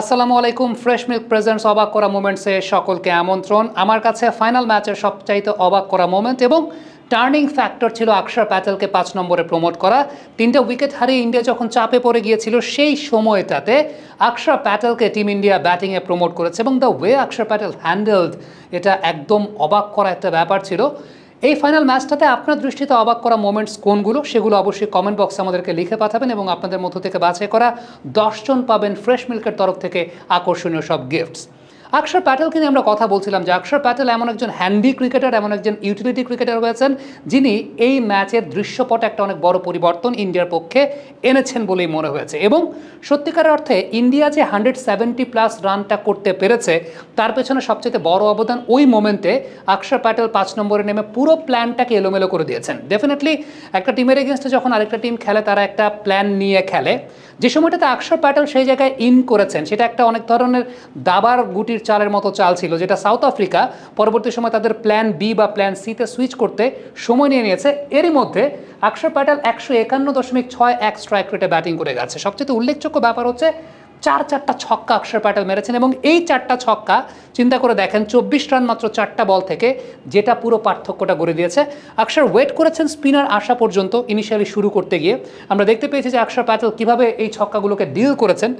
আসসালামু আলাইকুম fresh milk presents অবাক করা মোমেন্টসে সকলকে আমন্ত্রণ আমার কাছে ফাইনাল ম্যাচের সবচাইতে অবাক করা মোমেন্ট এবং টার্নিং ফ্যাক্টর ছিল আকসার প্যাটেলকে পাঁচ নম্বরে প্রমোট করা তিনটা উইকেট হারিয়ে ইন্ডিয়া যখন চাপে পড়ে গিয়েছিল সেই সময়টাতে আকসার প্যাটেলকে টিম ইন্ডিয়া ব্যাটিংয়ে প্রমোট করেছে এবং দ্য ওয়ে আকসার প্যাটেল হ্যান্ডেলড এটা একদম অবাক করা একটা ব্যাপার ছিল এই ফাইনাল ম্যাচটাতে আপনার দৃষ্টিতে অবাক করা মোমেন্টস কোনগুলো সেগুলো অবশ্যই কমেন্ট বক্সে আমাদেরকে লিখে পাঠাবেন এবং আপনাদের মধ্য থেকে বাছাই করা দশজন পাবেন ফ্রেশ মিল্কের তরফ থেকে আকর্ষণীয় সব গিফটস আকসার প্যাটেলকে নিয়ে আমরা কথা বলছিলাম যে আকসার প্যাটেল এমন একজন হ্যান্ডি ক্রিকেটার এমন একজন ইউটিলিটি ক্রিকেটার হয়েছেন যিনি এই ম্যাচের দৃশ্যপটে একটা অনেক বড় পরিবর্তন ইন্ডিয়ার পক্ষে এনেছেন বলেই মনে হয়েছে এবং সত্যিকার অর্থে ইন্ডিয়া যে হান্ড্রেড সেভেন্টি প্লাস রানটা করতে পেরেছে তার পেছনে সবচেয়ে বড় অবদান ওই মোমেন্টে আকসার প্যাটেল পাঁচ নম্বরে নেমে পুরো প্ল্যানটাকে এলোমেলো করে দিয়েছেন ডেফিনেটলি একটা টিমের এগেনস্টে যখন আরেকটা টিম খেলে তারা একটা প্ল্যান নিয়ে খেলে যে সময়টাতে আকসার প্যাটেল সেই জায়গায় ইন করেছেন সেটা একটা অনেক ধরনের দাবার গুটির চালের মতো চাল ছিল যেটা সাউথ আফ্রিকা পরবর্তী সময় তাদের প্ল্যান বি বা প্ল্যান সিতে সুইচ করতে সময় নিয়ে নিয়েছে এরই মধ্যে আকশর প্যাটাল একশো একান্ন দশমিক ছয় এক স্ট্রাইক রেটে ব্যাটিং করে গেছে সবচেয়ে উল্লেখযোগ্য ব্যাপার হচ্ছে চার চারটা ছক্কা অক্ষর প্যাটেল মেরেছেন এবং এই চারটা ছক্কা চিন্তা করে দেখেন চব্বিশ রান মাত্র চারটা বল থেকে যেটা পুরো পার্থক্যটা গড়ে দিয়েছে অক্ষর ওয়েট করেছেন স্পিনার আসা পর্যন্ত ইনিশিয়ালি শুরু করতে গিয়ে আমরা দেখতে পেয়েছি যে অক্ষর প্যাটেল কীভাবে এই ছক্কাগুলোকে ডিল করেছেন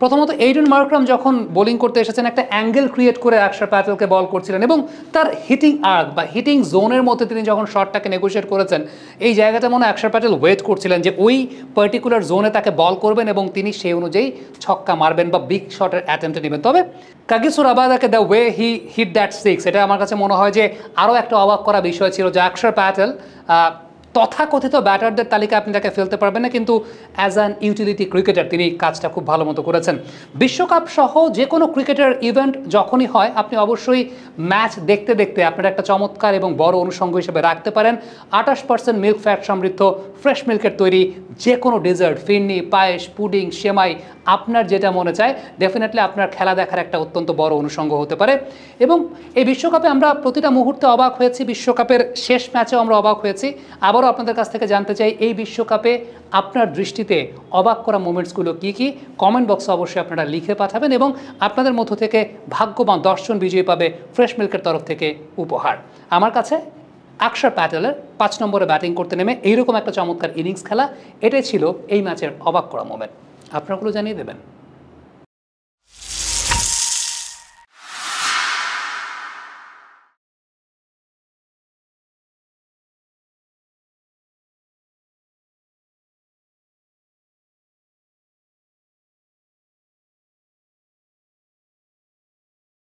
প্রথমত এইডেন মার্ক্রাম যখন বোলিং করতে এসেছেন একটা অ্যাঙ্গেল ক্রিয়েট করে আকসার প্যাটেলকে বল করছিলেন এবং তার হিটিং আর্ক বা হিটিং জোনের মধ্যে তিনি যখন শটটাকে নেগোসিয়েট করেছেন এই জায়গাটা মনে আকসার প্যাটেল ওয়েট করছিলেন যে ওই পার্টিকুলার জোনে তাকে বল করবেন এবং তিনি সেই অনুযায়ী ছক্কা মারবেন বা বিগ শটের অ্যাটেম্পটে নেবেন তবে কাগিসুর আবাদাকে the way he hit that six এটা আমার কাছে মনে হয় যে আরও একটা অবাক করা বিষয় ছিল যে আকসার প্যাটেল তথাকথিত ব্যাটারদের তালিকা আপনি তাকে ফেলতে পারবেন না কিন্তু অ্যাজ অ্যান ইউটিলিটি ক্রিকেটার তিনি কাজটা খুব ভালো মতো করেছেন বিশ্বকাপ সহ যে কোনো ক্রিকেটের ইভেন্ট যখনই হয় আপনি অবশ্যই ম্যাচ দেখতে দেখতে আপনার একটা চমৎকার এবং বড় অনুষঙ্গ হিসেবে রাখতে পারেন আঠাশ পার্সেন্ট মিল্ক ফ্যাট সমৃদ্ধ ফ্রেশ মিল্কের তৈরি যে কোনো ডেজার্ট ফিরনি পায়েস পুডিং সেমাই আপনার যেটা মনে চায় ডেফিনেটলি আপনার খেলা দেখার একটা অত্যন্ত বড় অনুষঙ্গ হতে পারে এবং এই বিশ্বকাপে আমরা প্রতিটা মুহূর্তে অবাক হয়েছি বিশ্বকাপের শেষ ম্যাচেও আমরা অবাক হয়েছি আবারও আবারও আপনাদের কাছ থেকে জানতে চাই এই বিশ্বকাপে আপনার দৃষ্টিতে অবাক করা মোমেন্টসগুলো কি কি কমেন্ট বক্সে অবশ্যই আপনারা লিখে পাঠাবেন এবং আপনাদের মধ্য থেকে ভাগ্যবান দশজন বিজয়ী পাবে ফ্রেশ মিল্কের তরফ থেকে উপহার আমার কাছে আকসার প্যাটেলের পাঁচ নম্বরে ব্যাটিং করতে নেমে এইরকম একটা চমৎকার ইনিংস খেলা এটাই ছিল এই ম্যাচের অবাক করা মোমেন্ট আপনারাগুলো জানিয়ে দেবেন